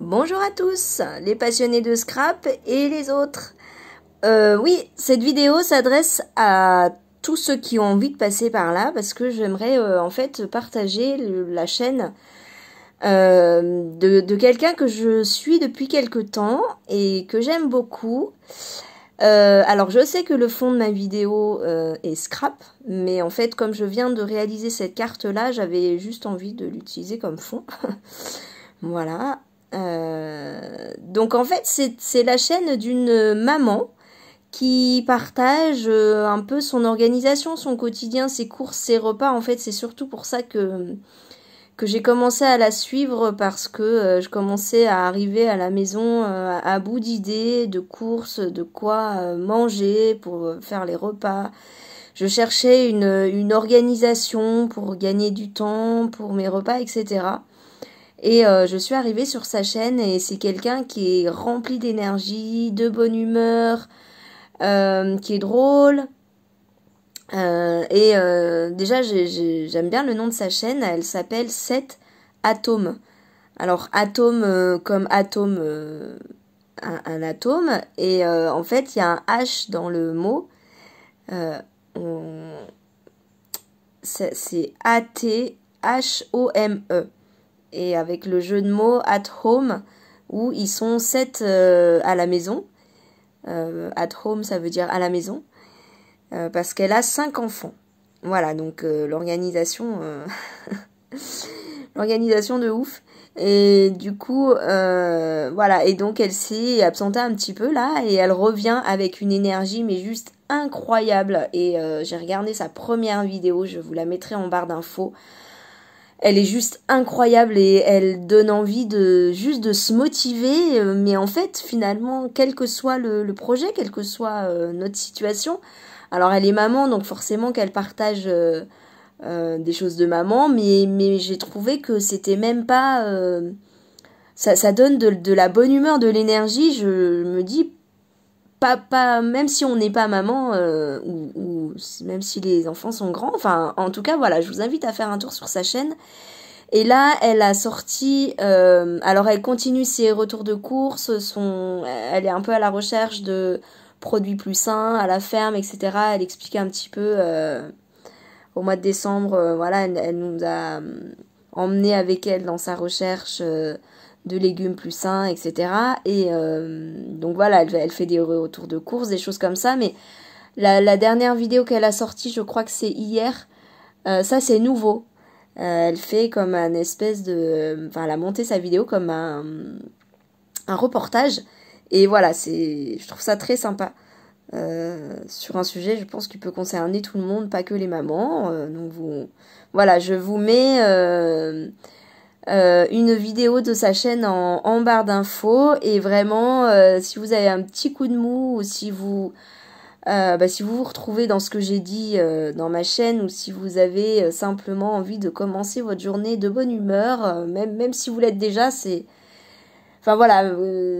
Bonjour à tous, les passionnés de scrap et les autres. Euh, oui, cette vidéo s'adresse à tous ceux qui ont envie de passer par là parce que j'aimerais euh, en fait partager la chaîne euh, de, quelqu'un que je suis depuis quelque temps et que j'aime beaucoup. alors je sais que le fond de ma vidéo est scrap, mais en fait comme je viens de réaliser cette carte là, j'avais juste envie de l'utiliser comme fond. voilà. Euh, donc en fait, c'est la chaîne d'une maman qui partage euh, un peu son organisation, son quotidien, ses courses, ses repas. En fait, c'est surtout pour ça que, que j'ai commencé à la suivre parce que euh, je commençais à arriver à la maison à bout d'idées, de courses, de quoi manger pour faire les repas. Je cherchais une organisation pour gagner du temps, pour mes repas, etc. Et euh, je suis arrivée sur sa chaîne et c'est quelqu'un qui est rempli d'énergie, de bonne humeur, euh, qui est drôle. Euh, et déjà, j'aime bien le nom de sa chaîne. Elle s'appelle 7 Atomes. Alors, atome comme atome, un, atome. Et en fait, il y a un H dans le mot. C'est A-T-H-O-M-E et avec le jeu de mots at home où ils sont sept euh, à la maison. Euh, at home, ça veut dire à la maison, euh, parce qu'elle a cinq enfants. Voilà, donc l'organisation, l'organisation de ouf. Et du coup, voilà, et donc elle s'est absentée un petit peu là, et elle revient avec une énergie, mais juste incroyable. Et j'ai regardé sa première vidéo, je vous la mettrai en barre d'infos elle est juste incroyable et elle donne envie de juste de se motiver. Euh, mais en fait, finalement, quel que soit le, projet, quelle que soit euh, notre situation, alors elle est maman, donc forcément qu'elle partage euh, des choses de maman, mais, mais j'ai trouvé que c'était même pas... ça, ça donne de la bonne humeur, de l'énergie. Je me dis, pas, même si on n'est pas maman euh, ou, même si les enfants sont grands. Enfin, en tout cas, voilà, je vous invite à faire un tour sur sa chaîne. Et là, elle a sorti. Euh, alors, elle continue ses retours de course. elle est un peu à la recherche de produits plus sains à la ferme, etc. Elle explique un petit peu euh, au mois de décembre. voilà, elle, nous a emmené avec elle dans sa recherche de légumes plus sains, etc. Et euh, donc voilà, elle, fait des retours de courses, des choses comme ça. Mais la, dernière vidéo qu'elle a sortie, je crois que c'est hier. Euh, ça, c'est nouveau. Euh, elle fait comme un espèce de... Enfin, elle a monté sa vidéo comme un, un reportage. Et voilà, c'est, je trouve ça très sympa. sur un sujet, je pense qui peut concerner tout le monde, pas que les mamans. donc vous, voilà, je vous mets euh, une vidéo de sa chaîne en, barre d'infos. Et vraiment, euh, si vous avez un petit coup de mou ou si vous... Euh, bah, si vous vous retrouvez dans ce que j'ai dit dans ma chaîne ou si vous avez simplement envie de commencer votre journée de bonne humeur, même, même si vous l'êtes déjà, c'est... Enfin voilà,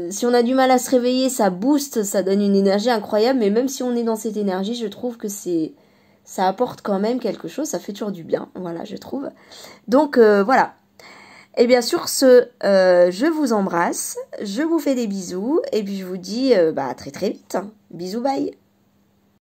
si on a du mal à se réveiller, ça booste, ça donne une énergie incroyable, mais même si on est dans cette énergie, je trouve que c'est ça apporte quand même quelque chose, ça fait toujours du bien, voilà, je trouve. Donc voilà, et eh bien sur ce, euh, je vous embrasse, je vous fais des bisous et puis je vous dis euh, bah, très très vite. Hein. Bisous, bye